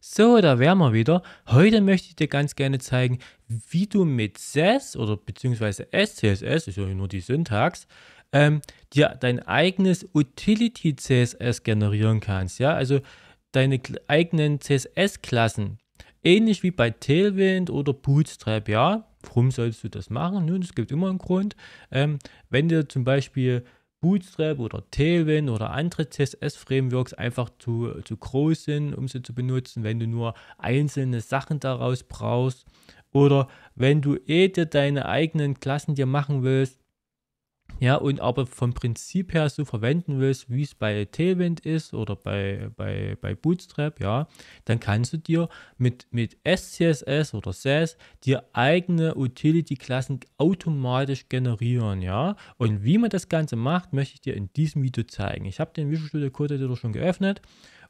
So, da wären wir wieder. Heute möchte ich dir ganz gerne zeigen, wie du mit SES oder beziehungsweise SCSS, ist ja nur die Syntax, ähm, dir dein eigenes Utility CSS generieren kannst. Ja, also deine eigenen CSS-Klassen. Ähnlich wie bei Tailwind oder Bootstrap, ja. Warum solltest du das machen? Nun, es gibt immer einen Grund. Ähm, wenn dir zum Beispiel Bootstrap oder Tailwind oder andere CSS-Frameworks einfach zu, zu groß sind, um sie zu benutzen, wenn du nur einzelne Sachen daraus brauchst oder wenn du eh dir deine eigenen Klassen dir machen willst, ja, und aber vom Prinzip her so verwenden willst, wie es bei Tailwind ist oder bei, bei, bei Bootstrap, ja, dann kannst du dir mit, mit SCSS oder SAS dir eigene Utility-Klassen automatisch generieren, ja. Und wie man das Ganze macht, möchte ich dir in diesem Video zeigen. Ich habe den Visual Studio Code Editor schon geöffnet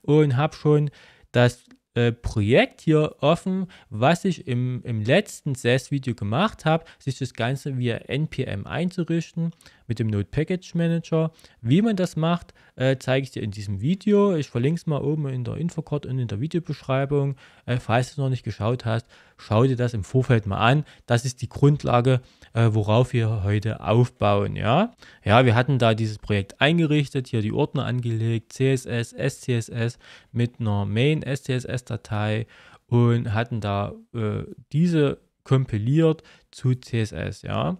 und habe schon das äh, Projekt hier offen, was ich im, im letzten SES-Video gemacht habe, sich das Ganze via NPM einzurichten mit dem Node Package Manager. Wie man das macht, äh, zeige ich dir in diesem Video. Ich verlinke es mal oben in der Infocard und in der Videobeschreibung. Äh, falls du es noch nicht geschaut hast, schau dir das im Vorfeld mal an. Das ist die Grundlage, äh, worauf wir heute aufbauen. Ja? ja, wir hatten da dieses Projekt eingerichtet, hier die Ordner angelegt, CSS, SCSS mit einer Main-SCSS-Datei und hatten da äh, diese kompiliert zu CSS, ja.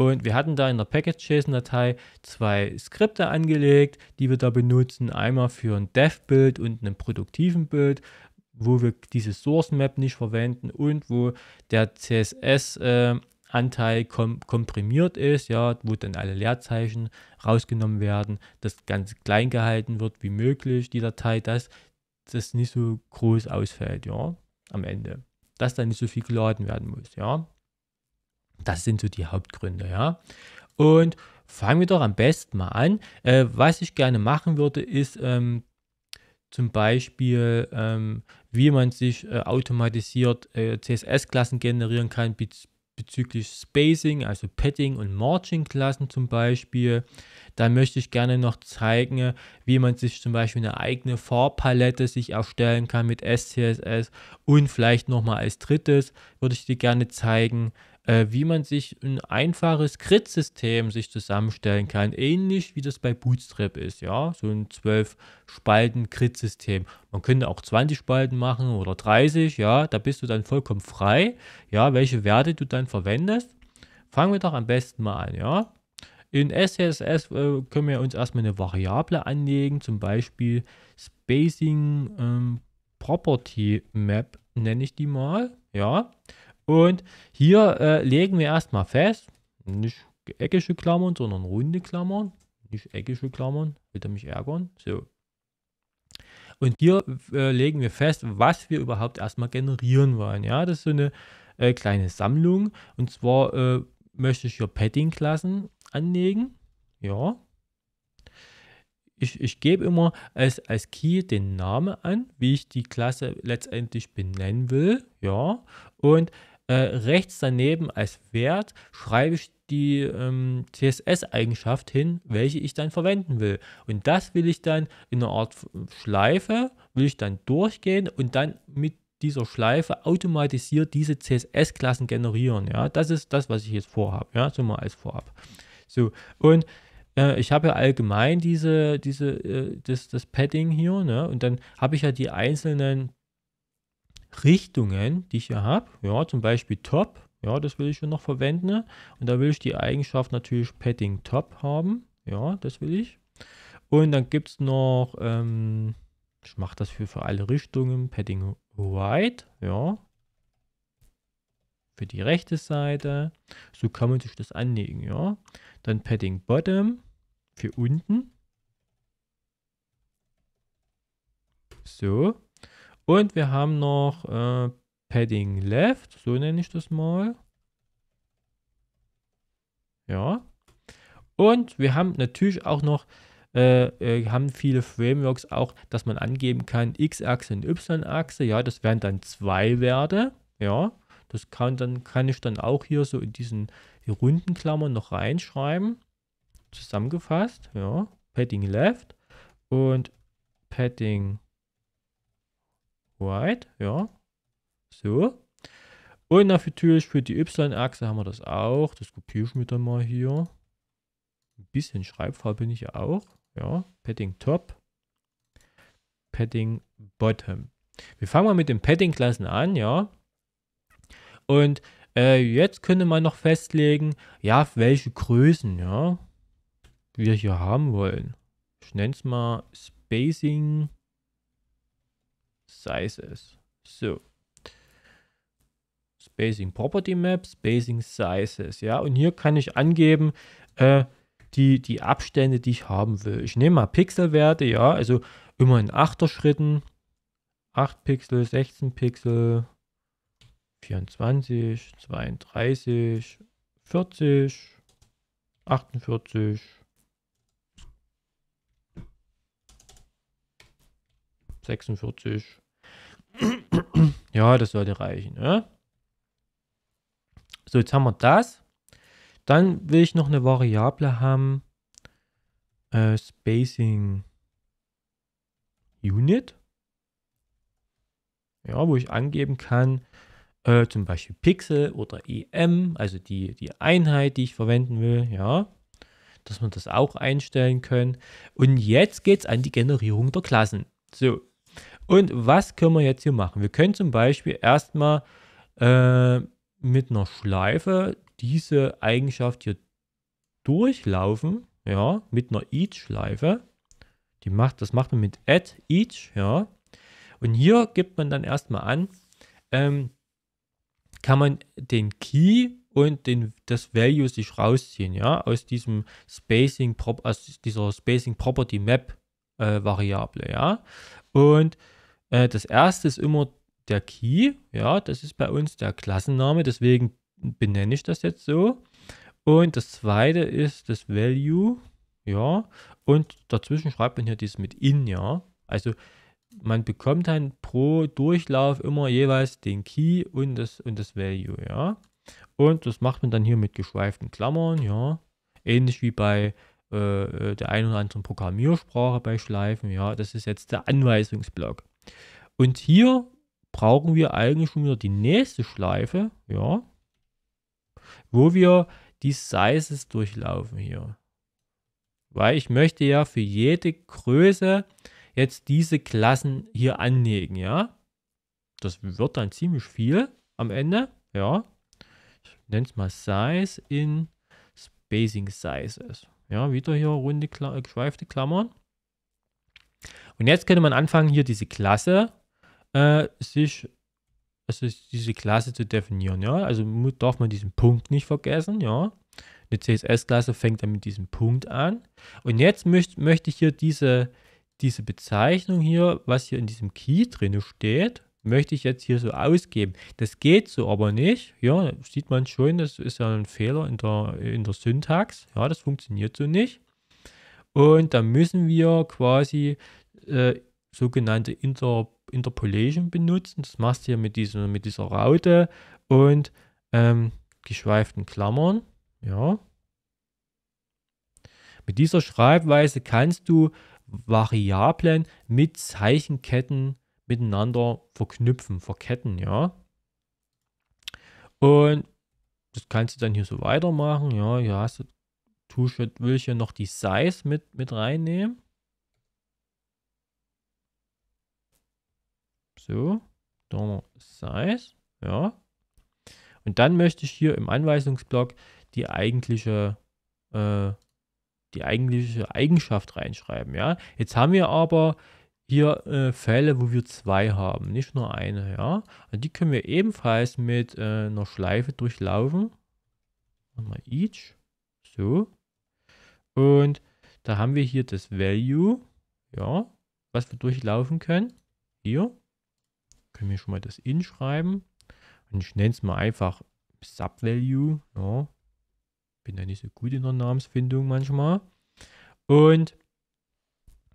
Und wir hatten da in der packagejson datei zwei Skripte angelegt, die wir da benutzen. Einmal für ein Dev-Bild und einen produktiven Bild, wo wir diese Source Map nicht verwenden und wo der CSS-Anteil äh, kom komprimiert ist, ja, wo dann alle Leerzeichen rausgenommen werden, das Ganze klein gehalten wird wie möglich, die Datei, dass das nicht so groß ausfällt, ja, am Ende. Dass da nicht so viel geladen werden muss, ja. Das sind so die Hauptgründe, ja. Und fangen wir doch am besten mal an. Äh, was ich gerne machen würde, ist ähm, zum Beispiel, ähm, wie man sich äh, automatisiert äh, CSS-Klassen generieren kann bez bezüglich Spacing, also Padding und marching klassen zum Beispiel. Da möchte ich gerne noch zeigen, wie man sich zum Beispiel eine eigene Farbpalette sich erstellen kann mit SCSS. Und vielleicht nochmal als drittes würde ich dir gerne zeigen, äh, wie man sich ein einfaches Grid-System sich zusammenstellen kann, ähnlich wie das bei Bootstrap ist, ja, so ein 12 Spalten Grid-System. Man könnte auch 20 Spalten machen oder 30, ja, da bist du dann vollkommen frei, ja, welche Werte du dann verwendest. Fangen wir doch am besten mal an, ja. In SCSS äh, können wir uns erstmal eine Variable anlegen, zum Beispiel Spacing ähm, Property Map nenne ich die mal. Ja, und hier äh, legen wir erstmal fest, nicht eckige Klammern, sondern runde Klammern, nicht eckige Klammern, bitte mich ärgern. So. Und hier äh, legen wir fest, was wir überhaupt erstmal generieren wollen. Ja, das ist so eine äh, kleine Sammlung. Und zwar äh, möchte ich hier Padding-Klassen anlegen. Ja. Ich, ich gebe immer als, als Key den Namen an, wie ich die Klasse letztendlich benennen will. Ja. Und äh, rechts daneben als Wert schreibe ich die ähm, CSS-Eigenschaft hin, welche ich dann verwenden will. Und das will ich dann in einer Art äh, Schleife, will ich dann durchgehen und dann mit dieser Schleife automatisiert diese CSS-Klassen generieren. Ja, das ist das, was ich jetzt vorhabe. Ja, so mal als Vorab. So, und äh, ich habe ja allgemein diese, diese, das, das Padding hier, ne? Und dann habe ich ja die einzelnen Richtungen, die ich hier habe, ja, zum Beispiel Top, ja, das will ich schon noch verwenden. Und da will ich die Eigenschaft natürlich Padding Top haben. Ja, das will ich. Und dann gibt es noch, ähm, ich mache das für, für alle Richtungen, Padding White. ja. Für die rechte Seite. So kann man sich das anlegen, ja. Dann Padding Bottom für unten. So. Und wir haben noch äh, Padding Left, so nenne ich das mal. Ja. Und wir haben natürlich auch noch, äh, äh, haben viele Frameworks auch, dass man angeben kann, X-Achse und Y-Achse. Ja, das wären dann zwei Werte. Ja, das kann, dann, kann ich dann auch hier so in diesen runden Klammern noch reinschreiben. Zusammengefasst, ja. Padding Left und Padding Left. Right, ja. So. Und natürlich für die Y-Achse haben wir das auch. Das kopiere ich mir dann mal hier. Ein bisschen Schreibfarbe bin ich ja auch. Ja, Padding Top, Padding Bottom. Wir fangen mal mit den Padding-Klassen an, ja. Und äh, jetzt könnte man noch festlegen, ja, welche Größen, ja, wir hier haben wollen. Ich nenne es mal Spacing Sizes. So. Spacing Property Map, Spacing Sizes. Ja, und hier kann ich angeben, äh, die, die Abstände, die ich haben will. Ich nehme mal Pixelwerte, ja, also immer in 8er Schritten. 8 Pixel, 16 Pixel, 24, 32, 40, 48, 46, ja, das sollte reichen. Ne? So, jetzt haben wir das. Dann will ich noch eine Variable haben. Äh, Spacing Unit. Ja, wo ich angeben kann, äh, zum Beispiel Pixel oder EM, also die, die Einheit, die ich verwenden will. Ja, dass wir das auch einstellen können. Und jetzt geht es an die Generierung der Klassen. So, und was können wir jetzt hier machen? Wir können zum Beispiel erstmal äh, mit einer Schleife diese Eigenschaft hier durchlaufen. Ja, mit einer Each-Schleife. Die macht, das macht man mit add each, ja. Und hier gibt man dann erstmal an, ähm, kann man den Key und den, das Value sich rausziehen, ja, aus diesem Spacing, aus dieser Spacing Property Map äh, Variable, ja. Und äh, das erste ist immer der Key. Ja, das ist bei uns der Klassenname, deswegen benenne ich das jetzt so. Und das zweite ist das Value. Ja, und dazwischen schreibt man hier dies mit in, ja. Also man bekommt dann pro Durchlauf immer jeweils den Key und das, und das Value, ja. Und das macht man dann hier mit geschweiften Klammern, ja. Ähnlich wie bei äh, äh, der einen oder anderen Programmiersprache bei Schleifen, ja. Das ist jetzt der Anweisungsblock. Und hier brauchen wir eigentlich schon wieder die nächste Schleife, ja, wo wir die Sizes durchlaufen hier. Weil ich möchte ja für jede Größe jetzt diese Klassen hier anlegen, ja. Das wird dann ziemlich viel am Ende, ja. Ich nenne es mal Size in Spacing Sizes. Ja, wieder hier runde, geschweifte Klammern. Und jetzt könnte man anfangen, hier diese Klasse äh, sich, also diese Klasse zu definieren, ja. Also darf man diesen Punkt nicht vergessen, ja. Eine CSS-Klasse fängt dann mit diesem Punkt an. Und jetzt möcht, möchte ich hier diese, diese Bezeichnung hier, was hier in diesem Key drin steht, möchte ich jetzt hier so ausgeben. Das geht so aber nicht. Ja, sieht man schon, das ist ja ein Fehler in der, in der Syntax. Ja, das funktioniert so nicht. Und da müssen wir quasi äh, sogenannte Inter Interpolation benutzen. Das machst du hier mit, diesem, mit dieser Raute und ähm, geschweiften Klammern. Ja. Mit dieser Schreibweise kannst du Variablen mit Zeichenketten miteinander verknüpfen, verketten, ja. Und das kannst du dann hier so weitermachen, ja. Hier hast du, will ich hier noch die Size mit, mit reinnehmen. So, Donner Size, ja. Und dann möchte ich hier im Anweisungsblock die eigentliche, äh, die eigentliche Eigenschaft reinschreiben, ja. Jetzt haben wir aber hier äh, Fälle, wo wir zwei haben, nicht nur eine, ja. Und die können wir ebenfalls mit äh, einer Schleife durchlaufen. Mal each, so. Und da haben wir hier das Value, ja, was wir durchlaufen können. Hier können wir schon mal das in schreiben. Und ich nenne es mal einfach Subvalue. Ja. Bin da nicht so gut in der Namensfindung manchmal. Und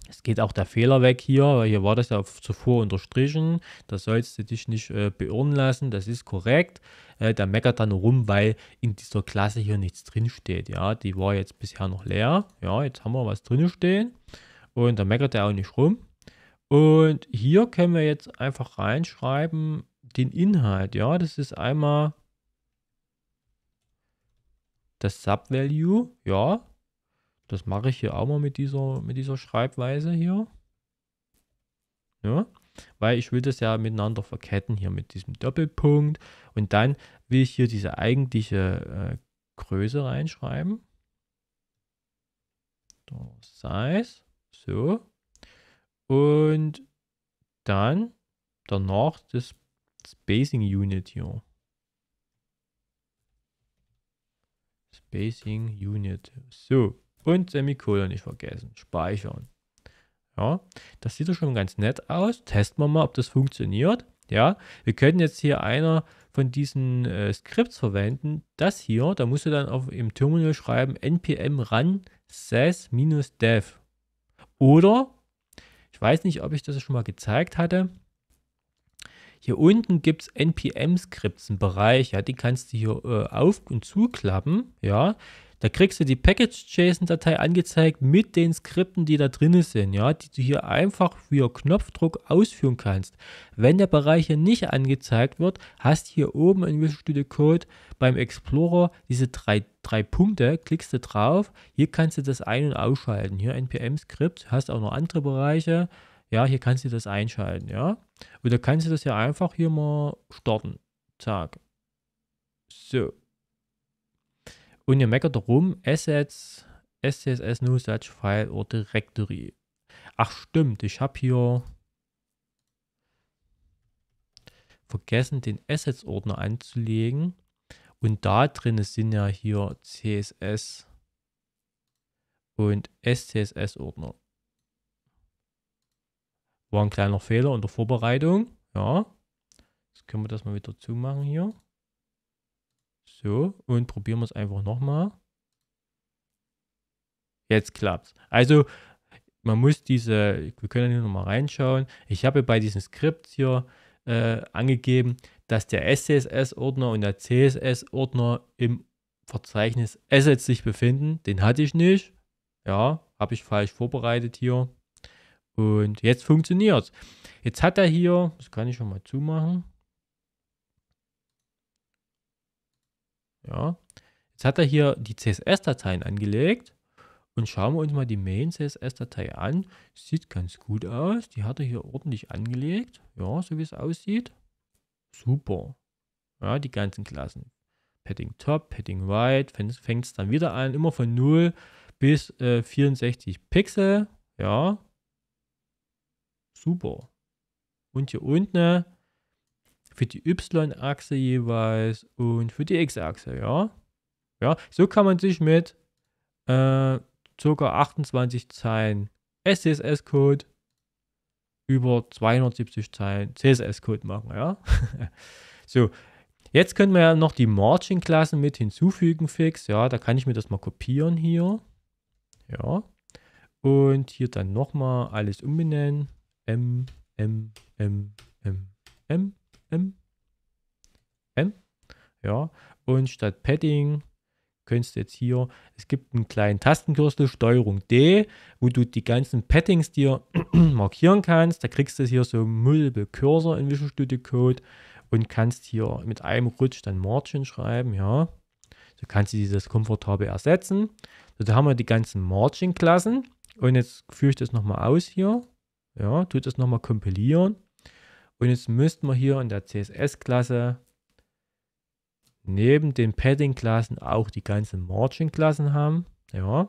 es geht auch der Fehler weg hier, weil hier war das ja zuvor unterstrichen. Da sollst du dich nicht äh, beirren lassen, das ist korrekt. Äh, der meckert dann rum, weil in dieser Klasse hier nichts drinsteht. Ja, die war jetzt bisher noch leer. Ja, jetzt haben wir was drinstehen. Und da meckert er auch nicht rum. Und hier können wir jetzt einfach reinschreiben den Inhalt. Ja, das ist einmal das Subvalue. Ja, das mache ich hier auch mal mit dieser, mit dieser Schreibweise hier. Ja, weil ich will das ja miteinander verketten hier mit diesem Doppelpunkt. Und dann will ich hier diese eigentliche äh, Größe reinschreiben. Size. So. Und dann danach das Spacing Unit hier. Spacing Unit. So, und Semikolon nicht vergessen. Speichern. Ja, das sieht doch schon ganz nett aus. Testen wir mal, ob das funktioniert. Ja, wir können jetzt hier einer von diesen äh, Skripts verwenden. Das hier, da musst du dann auf, im Terminal schreiben npm run ses dev Oder weiß nicht, ob ich das schon mal gezeigt hatte. Hier unten gibt es NPM-Skripts, einen Bereich, ja, die kannst du hier äh, auf- und zuklappen, ja. Da kriegst du die Package-JSON-Datei angezeigt mit den Skripten, die da drin sind, ja, die du hier einfach via Knopfdruck ausführen kannst. Wenn der Bereich hier nicht angezeigt wird, hast du hier oben in Visual Studio Code beim Explorer diese drei, drei Punkte, klickst du drauf, hier kannst du das ein- und ausschalten. Hier NPM-Skript, hast auch noch andere Bereiche, ja, hier kannst du das einschalten, ja. Oder kannst du das ja einfach hier mal starten. Zack. So, und ihr meckert darum, Assets, SCSS, No Such File or Directory. Ach stimmt, ich habe hier vergessen, den Assets-Ordner anzulegen. Und da drin sind ja hier CSS und SCSS-Ordner. War ein kleiner Fehler unter Vorbereitung. Ja, jetzt können wir das mal wieder zumachen hier. So, und probieren wir es einfach nochmal. Jetzt klappt es. Also, man muss diese, wir können hier nochmal reinschauen. Ich habe bei diesem Skript hier äh, angegeben, dass der SCSS-Ordner und der CSS-Ordner im Verzeichnis Assets sich befinden. Den hatte ich nicht. Ja, habe ich falsch vorbereitet hier. Und jetzt funktioniert es. Jetzt hat er hier, das kann ich schon mal zumachen, Ja. Jetzt hat er hier die CSS-Dateien angelegt und schauen wir uns mal die Main-CSS-Datei an. Sieht ganz gut aus. Die hat er hier ordentlich angelegt. Ja, so wie es aussieht. Super. Ja, die ganzen Klassen. Padding Top, Padding Right, fängt es dann wieder an, immer von 0 bis äh, 64 Pixel. Ja. Super. Und hier unten für die Y-Achse jeweils und für die X-Achse, ja. Ja, so kann man sich mit äh, ca. 28 Zeilen SCSS-Code über 270 Zeilen CSS-Code machen, ja. so, jetzt können wir ja noch die Margin-Klassen mit hinzufügen fix, ja, da kann ich mir das mal kopieren hier, ja. Und hier dann nochmal alles umbenennen, m, m, m, m, m. M. N. Ja, und statt Padding könntest jetzt hier, es gibt einen kleinen Tastenkürzel, Steuerung D, wo du die ganzen Paddings dir markieren kannst. Da kriegst du hier so multiple Cursor in Visual Studio Code und kannst hier mit einem Rutsch dann Margin schreiben, ja. So kannst du dieses komfortabel ersetzen. So, da haben wir die ganzen Margin-Klassen und jetzt führe ich das nochmal aus hier. Ja, tut das nochmal kompilieren. Und jetzt müssten wir hier in der CSS-Klasse neben den Padding-Klassen auch die ganzen Margin-Klassen haben. Ja.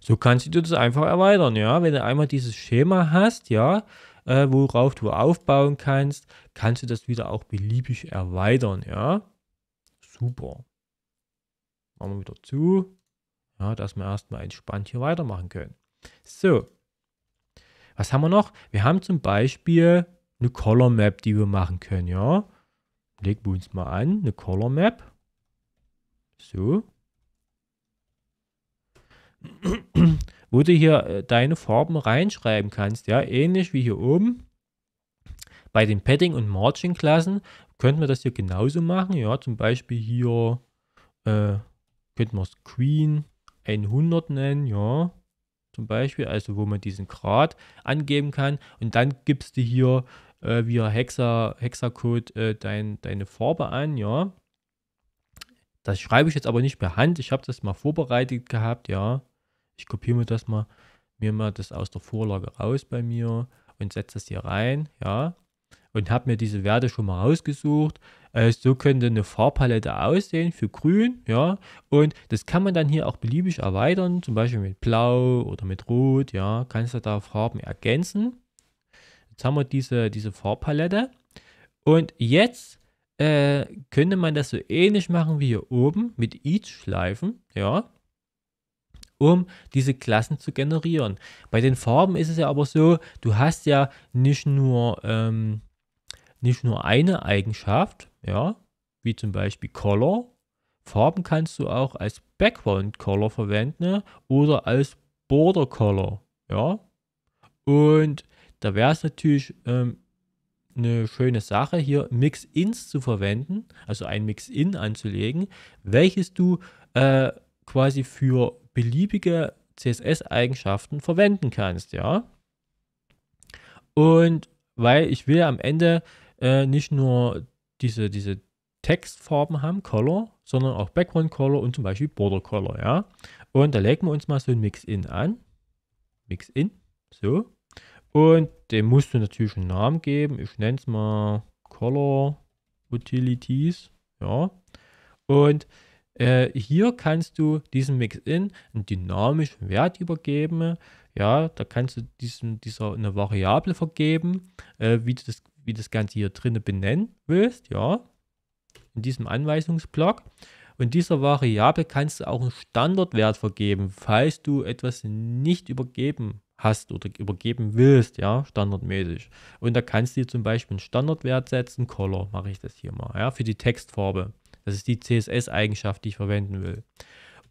So kannst du das einfach erweitern, ja. Wenn du einmal dieses Schema hast, ja, äh, worauf du aufbauen kannst, kannst du das wieder auch beliebig erweitern, ja. Super. Machen wir wieder zu, ja, dass wir erstmal entspannt hier weitermachen können. So, was haben wir noch? Wir haben zum Beispiel eine Color Map, die wir machen können, ja. Legen wir uns mal an, eine Color Map. So. Wo du hier äh, deine Farben reinschreiben kannst, ja, ähnlich wie hier oben. Bei den Padding- und Margin-Klassen könnten wir das hier genauso machen, ja, zum Beispiel hier äh, könnten wir es Queen 100 nennen, ja zum Beispiel, also wo man diesen Grad angeben kann. Und dann gibst du hier äh, via Hexa, Hexacode äh, dein, deine Farbe an, ja. Das schreibe ich jetzt aber nicht per Hand. Ich habe das mal vorbereitet gehabt, ja. Ich kopiere mir das mal, mir mal das aus der Vorlage raus bei mir und setze das hier rein, ja. Und habe mir diese Werte schon mal rausgesucht äh, so könnte eine Farbpalette aussehen für grün, ja. Und das kann man dann hier auch beliebig erweitern, zum Beispiel mit blau oder mit rot, ja. Kannst du da Farben ergänzen. Jetzt haben wir diese, diese Farbpalette. Und jetzt äh, könnte man das so ähnlich machen wie hier oben mit Each-Schleifen, ja um diese Klassen zu generieren. Bei den Farben ist es ja aber so, du hast ja nicht nur ähm, nicht nur eine Eigenschaft, ja, wie zum Beispiel Color. Farben kannst du auch als Background Color verwenden oder als Border Color, ja. Und da wäre es natürlich ähm, eine schöne Sache, hier Mix-Ins zu verwenden, also ein Mix-In anzulegen, welches du äh, quasi für beliebige CSS-Eigenschaften verwenden kannst, ja. Und weil ich will am Ende äh, nicht nur diese, diese Textfarben haben, Color, sondern auch Background Color und zum Beispiel Border Color, ja. Und da legen wir uns mal so ein Mix-In an. Mix-In, so. Und dem musst du natürlich einen Namen geben. Ich nenne es mal Color Utilities, ja. Und äh, hier kannst du diesem Mix-In einen dynamischen Wert übergeben. Ja, da kannst du diesem, dieser eine Variable vergeben, äh, wie du das wie das Ganze hier drinnen benennen willst, ja, in diesem Anweisungsblock. Und dieser Variable kannst du auch einen Standardwert vergeben, falls du etwas nicht übergeben hast oder übergeben willst, ja, standardmäßig. Und da kannst du dir zum Beispiel einen Standardwert setzen, Color mache ich das hier mal, ja, für die Textfarbe. Das ist die CSS-Eigenschaft, die ich verwenden will.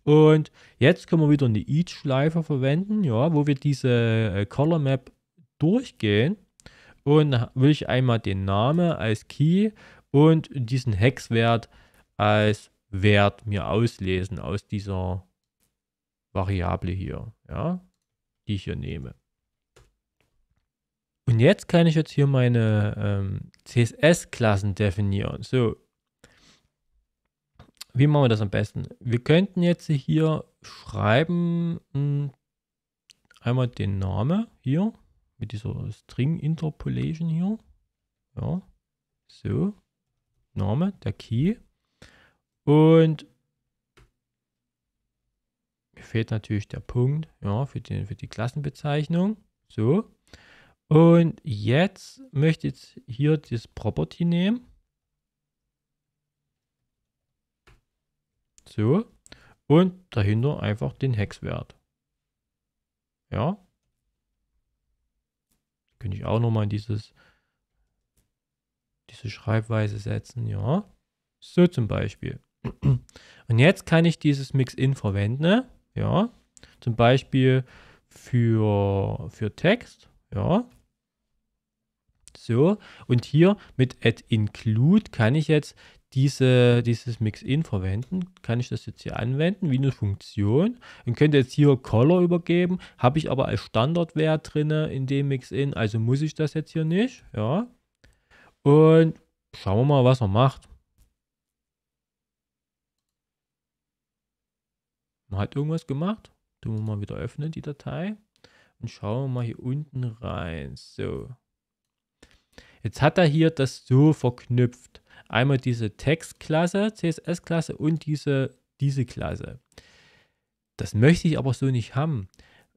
Und jetzt können wir wieder eine Each-Schleife verwenden, ja, wo wir diese äh, Color Map durchgehen und will ich einmal den Namen als Key und diesen Hexwert als Wert mir auslesen aus dieser Variable hier, ja, die ich hier nehme. Und jetzt kann ich jetzt hier meine ähm, CSS-Klassen definieren. So, wie machen wir das am besten? Wir könnten jetzt hier schreiben, mh, hm, einmal den Namen hier mit dieser String Interpolation hier. Ja, so. Name, der Key. Und mir fehlt natürlich der Punkt, ja, für, den, für die Klassenbezeichnung. So. Und jetzt möchte ich hier das Property nehmen. So. Und dahinter einfach den Hexwert. Ja, könnte ich auch nochmal in dieses, diese Schreibweise setzen, ja. So zum Beispiel. Und jetzt kann ich dieses Mix-In verwenden, ne? ja. Zum Beispiel für, für Text, ja. So, und hier mit add include kann ich jetzt diese, dieses Mix-In verwenden. Kann ich das jetzt hier anwenden, wie eine Funktion. Und könnte jetzt hier Color übergeben, habe ich aber als Standardwert drin in dem Mix-In, also muss ich das jetzt hier nicht. Ja. Und schauen wir mal, was er macht. Man hat irgendwas gemacht. Tun wir mal wieder öffnen, die Datei. Und schauen wir mal hier unten rein. So. Jetzt hat er hier das so verknüpft. Einmal diese Textklasse, CSS-Klasse und diese, diese Klasse. Das möchte ich aber so nicht haben.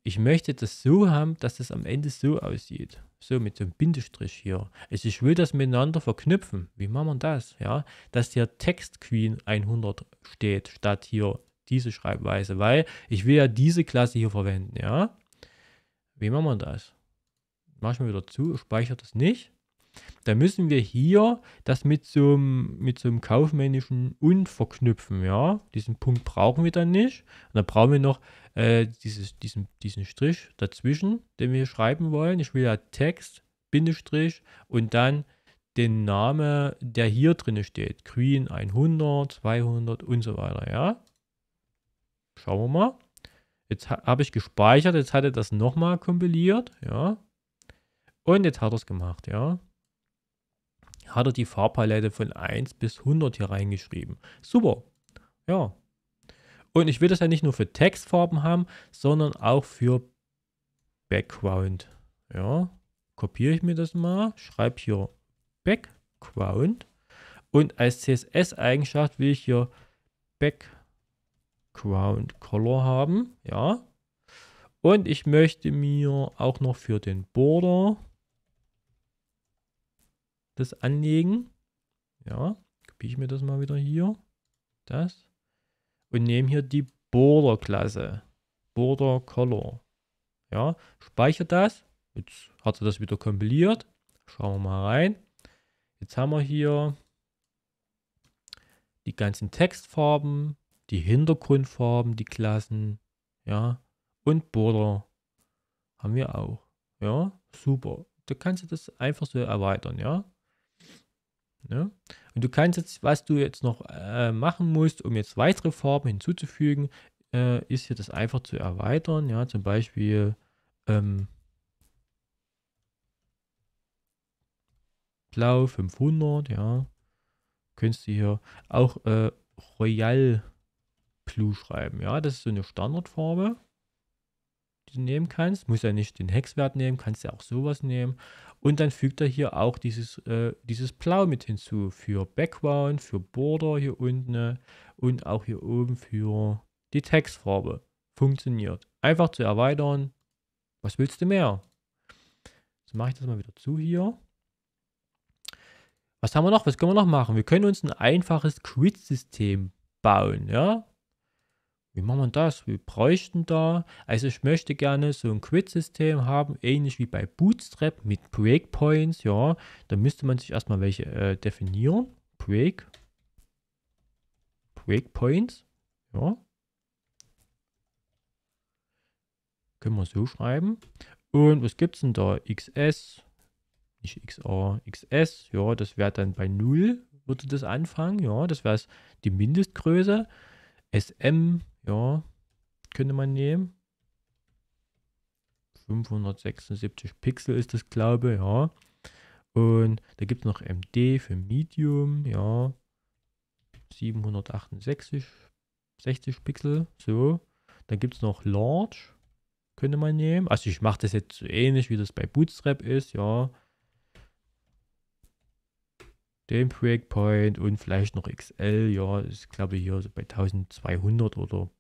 Ich möchte das so haben, dass es das am Ende so aussieht. So mit so einem Bindestrich hier. Also ich will das miteinander verknüpfen. Wie machen wir das? Ja, dass hier Text Queen 100 steht, statt hier diese Schreibweise, weil ich will ja diese Klasse hier verwenden, ja. Wie machen wir das? Mach ich mal wieder zu, speichert das nicht dann müssen wir hier das mit so einem, mit so einem kaufmännischen und verknüpfen. Ja? Diesen Punkt brauchen wir dann nicht. Und dann brauchen wir noch äh, dieses, diesen, diesen Strich dazwischen, den wir schreiben wollen. Ich will ja Text, Bindestrich und dann den Namen, der hier drin steht. Green 100, 200 und so weiter. Ja? Schauen wir mal. Jetzt ha habe ich gespeichert, jetzt hat er das nochmal kompiliert, ja. Und jetzt hat er es gemacht, ja hat er die Farbpalette von 1 bis 100 hier reingeschrieben. Super. Ja. Und ich will das ja nicht nur für Textfarben haben, sondern auch für Background. Ja. Kopiere ich mir das mal, schreibe hier Background. Und als CSS-Eigenschaft will ich hier Background Color haben. Ja. Und ich möchte mir auch noch für den Border das anlegen. Ja, kopiere ich mir das mal wieder hier. Das. Und nehme hier die Border-Klasse. Border Color. Ja, speichere das. Jetzt hat er das wieder kompiliert. Schauen wir mal rein. Jetzt haben wir hier die ganzen Textfarben, die Hintergrundfarben, die Klassen, ja, und Border haben wir auch. Ja, super. Da kannst du das einfach so erweitern, ja. Ne? Und du kannst jetzt, was du jetzt noch äh, machen musst, um jetzt weitere Farben hinzuzufügen, äh, ist hier das einfach zu erweitern. Ja, zum Beispiel ähm, Blau 500, ja. Könntest du hier auch äh, Royal Blue schreiben. Ja, das ist so eine Standardfarbe nehmen kannst. Muss ja nicht den Hexwert nehmen, kannst ja auch sowas nehmen. Und dann fügt er hier auch dieses, äh, dieses Blau mit hinzu für Background, für Border hier unten äh, und auch hier oben für die Textfarbe. Funktioniert. Einfach zu erweitern. Was willst du mehr? Jetzt mache ich das mal wieder zu hier. Was haben wir noch? Was können wir noch machen? Wir können uns ein einfaches Grid-System bauen. Ja? wie machen wir das? Wir bräuchten da. Also ich möchte gerne so ein Quit-System haben, ähnlich wie bei Bootstrap mit Breakpoints, ja. Da müsste man sich erstmal welche äh, definieren. Break. Breakpoints. Ja. Können wir so schreiben. Und was gibt es denn da? XS, nicht XA, XS, ja, das wäre dann bei 0, würde das anfangen, ja, das wäre die Mindestgröße. SM ja, könnte man nehmen. 576 Pixel ist das, glaube ich, ja. Und da gibt es noch MD für Medium, ja. 768 60 Pixel, so. Dann gibt es noch Large, könnte man nehmen. Also ich mache das jetzt so ähnlich, wie das bei Bootstrap ist, ja den Breakpoint und vielleicht noch XL. Ja, ist glaube ich hier so bei 1200 oder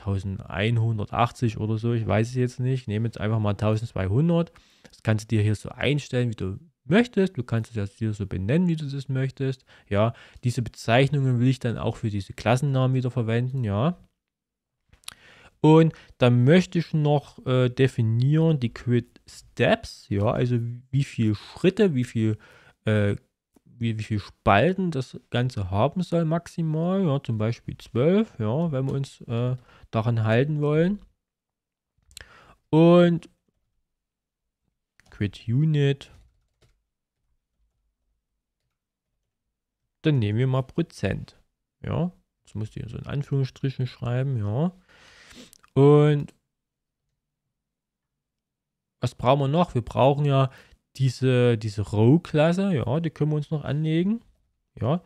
1180 oder so. Ich weiß es jetzt nicht. Ich nehme jetzt einfach mal 1200. Das kannst du dir hier so einstellen, wie du möchtest. Du kannst es ja hier so benennen, wie du das möchtest. Ja, diese Bezeichnungen will ich dann auch für diese Klassennamen wieder verwenden. Ja. Und dann möchte ich noch äh, definieren die Quit Steps. Ja, also wie viele Schritte, wie viele äh, wie, wie viel Spalten das Ganze haben soll maximal, ja, zum Beispiel 12, ja, wenn wir uns äh, daran halten wollen. Und Quit Unit. Dann nehmen wir mal Prozent. Ja, das musst du so in Anführungsstrichen schreiben, ja. Und was brauchen wir noch? Wir brauchen ja diese, diese Row-Klasse, ja, die können wir uns noch anlegen. Ja,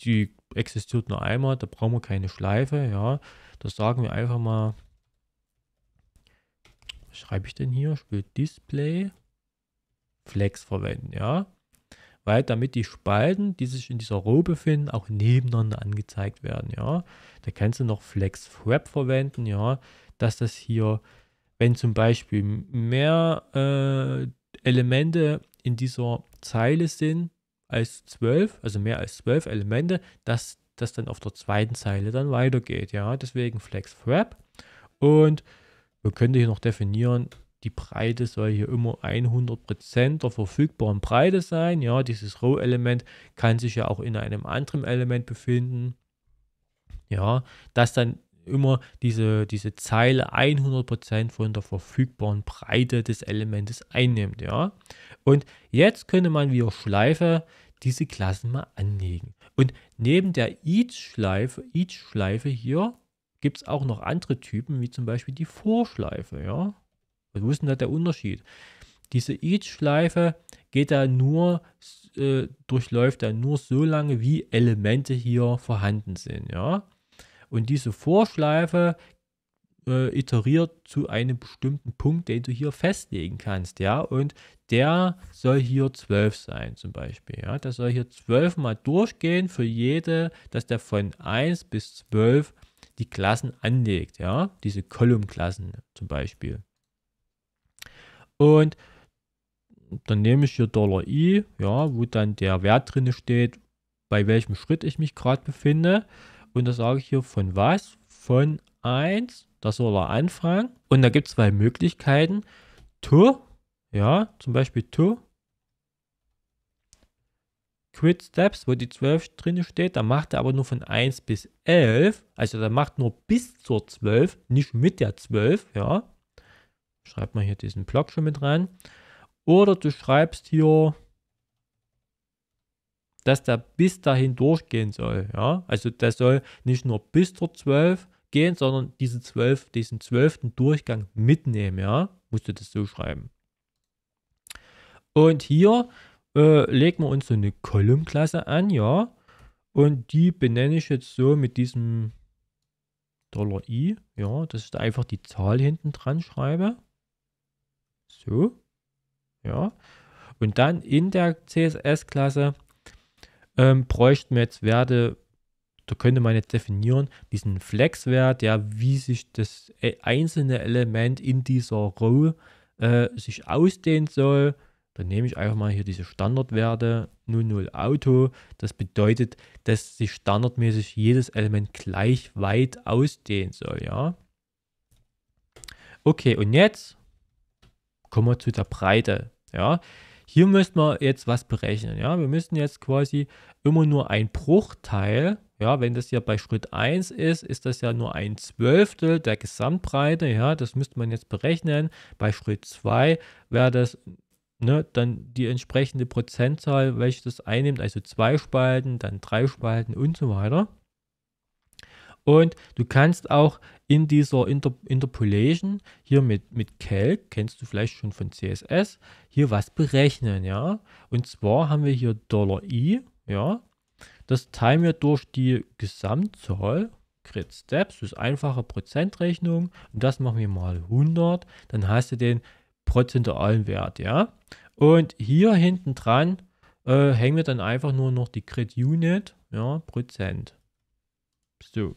die existiert nur einmal, da brauchen wir keine Schleife, ja. Das sagen wir einfach mal. Was schreibe ich denn hier? Ich Display Flex verwenden, ja. Weil damit die Spalten, die sich in dieser Row befinden, auch nebeneinander angezeigt werden, ja. Da kannst du noch Flex Wrap verwenden, ja, dass das hier wenn zum Beispiel mehr äh, Elemente in dieser Zeile sind als zwölf, also mehr als zwölf Elemente, dass das dann auf der zweiten Zeile dann weitergeht. Ja, deswegen Flex Wrap. Und wir können hier noch definieren, die Breite soll hier immer 100% der verfügbaren Breite sein. Ja, dieses Row-Element kann sich ja auch in einem anderen Element befinden. Ja, das dann immer diese, diese Zeile 100% von der verfügbaren Breite des Elementes einnimmt. Ja? Und jetzt könnte man wieder Schleife diese Klassen mal anlegen. Und neben der Each-Schleife Each -Schleife hier gibt es auch noch andere Typen, wie zum Beispiel die Vorschleife. Ja? Und wo ist denn da der Unterschied? Diese Each-Schleife geht da nur, äh, durchläuft da nur so lange, wie Elemente hier vorhanden sind. Ja? Und diese Vorschleife äh, iteriert zu einem bestimmten Punkt, den du hier festlegen kannst, ja. Und der soll hier 12 sein, zum Beispiel, ja. Das soll hier 12 mal durchgehen für jede, dass der von 1 bis 12 die Klassen anlegt, ja. Diese Column-Klassen zum Beispiel. Und dann nehme ich hier $i, ja, wo dann der Wert drin steht, bei welchem Schritt ich mich gerade befinde. Und da sage ich hier von was? Von 1. Das soll er anfragen. Und da gibt es zwei Möglichkeiten. To, ja, zum Beispiel to. Quit Steps, wo die 12 drin steht, da macht er aber nur von 1 bis 11. Also da macht nur bis zur 12, nicht mit der 12, ja. Schreibt mal hier diesen Block schon mit rein. Oder du schreibst hier dass der bis dahin durchgehen soll. Ja? Also der soll nicht nur bis zur 12 gehen, sondern diese 12, diesen zwölften Durchgang mitnehmen. Ja? Musst du das so schreiben. Und hier äh, legen wir uns so eine Column-Klasse an, ja. Und die benenne ich jetzt so mit diesem Dollar $i, ja, dass ich da einfach die Zahl hinten dran schreibe. So, ja. Und dann in der CSS-Klasse ähm, bräuchten wir jetzt Werte, da könnte man jetzt definieren, diesen Flexwert, ja, wie sich das äh, einzelne Element in dieser Row äh, sich ausdehnen soll. Dann nehme ich einfach mal hier diese Standardwerte 00 Auto. Das bedeutet, dass sich standardmäßig jedes Element gleich weit ausdehnen soll, ja. Okay, und jetzt kommen wir zu der Breite, ja. Hier müssten wir jetzt was berechnen. Ja? Wir müssen jetzt quasi immer nur ein Bruchteil, ja, wenn das ja bei Schritt 1 ist, ist das ja nur ein Zwölftel der Gesamtbreite. Ja? Das müsste man jetzt berechnen. Bei Schritt 2 wäre das Ne, dann die entsprechende Prozentzahl, welche das einnimmt, also zwei Spalten, dann drei Spalten und so weiter. Und du kannst auch in dieser Inter Interpolation hier mit, mit Calc, kennst du vielleicht schon von CSS, hier was berechnen, ja. Und zwar haben wir hier Dollar $i, ja. Das teilen wir durch die Gesamtzahl, Grid Steps, das ist einfache Prozentrechnung. Und das machen wir mal 100, dann hast du den prozentualen Wert, ja. Und hier hinten dran äh, hängen wir dann einfach nur noch die Grid Unit, ja, Prozent. So,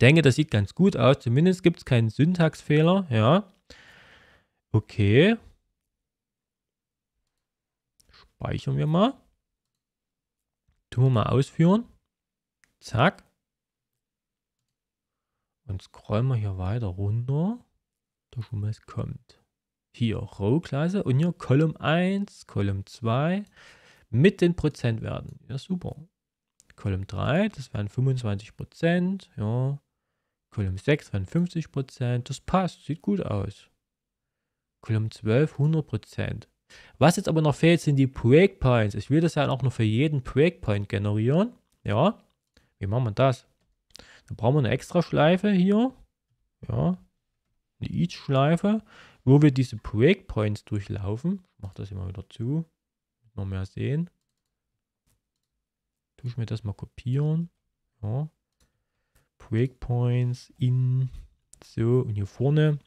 denke, das sieht ganz gut aus. Zumindest gibt es keinen Syntaxfehler. Ja. Okay. Speichern wir mal. Tun wir mal ausführen. Zack. Und scrollen wir hier weiter runter, da schon was kommt. Hier Row-Klasse und hier Column 1, Column 2 mit den Prozentwerten. Ja, super. Column 3, das wären 25 Prozent. Ja, Kolumn 6 50 Prozent. Das passt, sieht gut aus. Kolumn 12 100 Prozent. Was jetzt aber noch fehlt, sind die Breakpoints. Ich will das ja auch nur für jeden Breakpoint generieren. Ja, wie machen wir das? Dann brauchen wir eine extra Schleife hier. Ja, eine Each-Schleife, wo wir diese Breakpoints durchlaufen. Ich mache das immer wieder zu, noch mehr sehen. Tue ich mir das mal kopieren. Ja. Breakpoints in. So, und hier vorne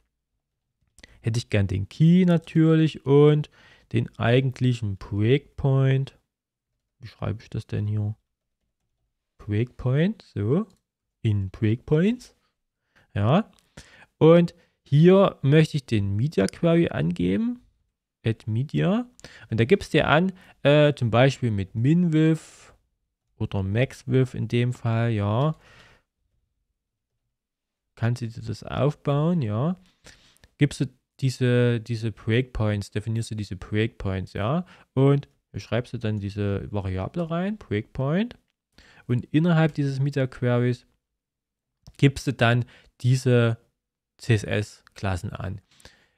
hätte ich gern den Key natürlich und den eigentlichen Breakpoint. Wie schreibe ich das denn hier? Breakpoint, so, in Breakpoints. Ja, und hier möchte ich den Media Query angeben, add Media. Und da gibt es du an, äh, zum Beispiel mit min oder max in dem Fall, ja, kannst du dir das aufbauen, ja. Gibst du diese, diese Breakpoints, definierst du diese Breakpoints, ja. Und schreibst du dann diese Variable rein, Breakpoint. Und innerhalb dieses Meta Queries gibst du dann diese CSS-Klassen an.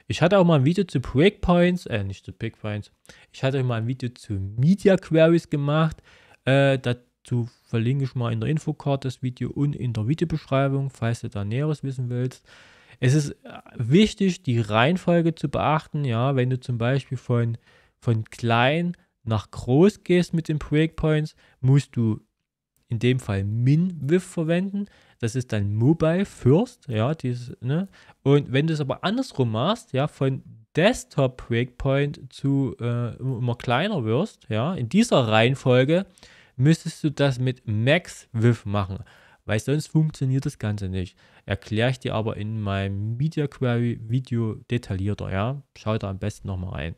Ich hatte auch mal ein Video zu Breakpoints, äh, nicht zu Breakpoints. Ich hatte mal ein Video zu Media Queries gemacht. Äh, da zu verlinke ich mal in der Infokarte das Video und in der Videobeschreibung, falls du da Näheres wissen willst. Es ist äh, wichtig, die Reihenfolge zu beachten. Ja, wenn du zum Beispiel von, von klein nach groß gehst mit den Breakpoints, musst du in dem Fall MinWiff verwenden. Das ist dann Mobile First, ja, dieses, ne? Und wenn du es aber andersrum machst, ja, von Desktop Breakpoint zu äh, immer kleiner wirst, ja, in dieser Reihenfolge, müsstest du das mit MaxWiff machen, weil sonst funktioniert das Ganze nicht. Erkläre ich dir aber in meinem Media Query Video detaillierter, ja? Schau da am besten nochmal rein.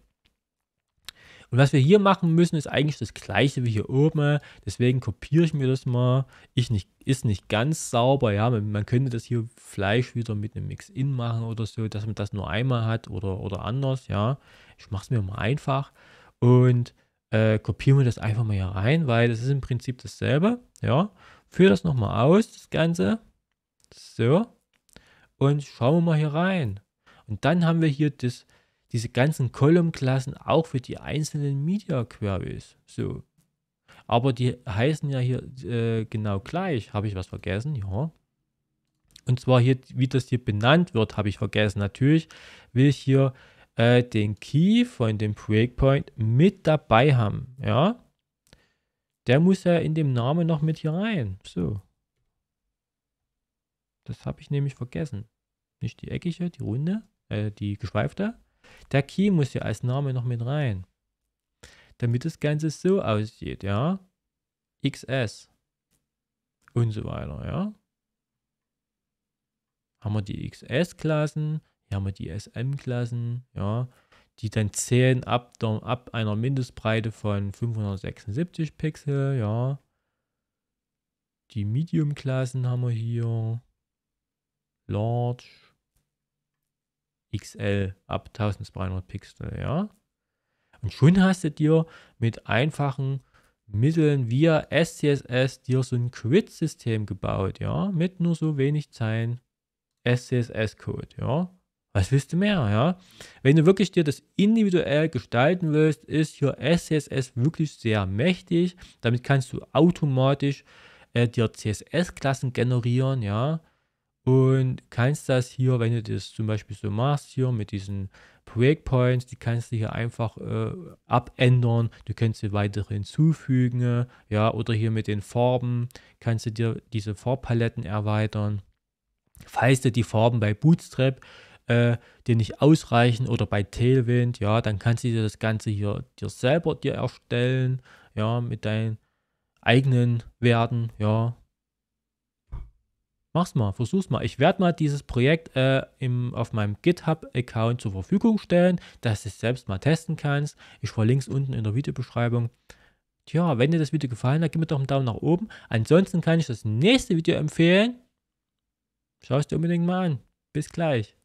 Und was wir hier machen müssen, ist eigentlich das gleiche wie hier oben. Deswegen kopiere ich mir das mal. Ich nicht, ist nicht ganz sauber, ja. Man könnte das hier Fleisch wieder mit einem Mix-In machen oder so, dass man das nur einmal hat oder, oder anders, ja. Ich mache es mir mal einfach. Und äh, kopieren wir das einfach mal hier rein, weil das ist im Prinzip dasselbe. Ja, führe das nochmal aus, das Ganze. So. Und schauen wir mal hier rein. Und dann haben wir hier das, diese ganzen Column-Klassen auch für die einzelnen Media-Queries. So. Aber die heißen ja hier äh, genau gleich. Habe ich was vergessen? Ja. Und zwar hier, wie das hier benannt wird, habe ich vergessen. Natürlich will ich hier äh, den Key von dem Breakpoint mit dabei haben. Ja, der muss ja in dem Namen noch mit hier rein. So. Das habe ich nämlich vergessen. Nicht die eckige, die runde, äh, die geschweifte. Der Key muss ja als Name noch mit rein. Damit das Ganze so aussieht, ja. XS. Und so weiter, ja. Haben wir die XS-Klassen, hier haben wir die SM-Klassen, ja, die dann zählen ab, ab einer Mindestbreite von 576 Pixel, ja. Die Medium-Klassen haben wir hier. Large, XL ab 1200 Pixel, ja. Und schon hast du dir mit einfachen Mitteln via SCSS dir so ein Grid-System gebaut, ja, mit nur so wenig Zeilen SCSS-Code, ja. Was willst du mehr, ja? Wenn du wirklich dir das individuell gestalten willst, ist hier SCSS wirklich sehr mächtig. Damit kannst du automatisch äh, dir CSS-Klassen generieren, ja? Und kannst das hier, wenn du das zum Beispiel so machst, hier mit diesen Breakpoints, die kannst du hier einfach äh, abändern. Du kannst sie weitere hinzufügen, ja? Oder hier mit den Farben kannst du dir diese Farbpaletten erweitern. Falls dir die Farben bei Bootstrap äh, dir nicht ausreichen oder bei Tailwind, ja, dann kannst du dir das Ganze hier dir selber dir erstellen, ja, mit deinen eigenen Werten, ja. Mach's mal, versuch's mal. Ich werde mal dieses Projekt äh, im, auf meinem GitHub-Account zur Verfügung stellen, dass du es selbst mal testen kannst. Ich verlinke es unten in der Videobeschreibung. Tja, wenn dir das Video gefallen hat, gib mir doch einen Daumen nach oben. Ansonsten kann ich das nächste Video empfehlen. Schau es dir unbedingt mal an. Bis gleich.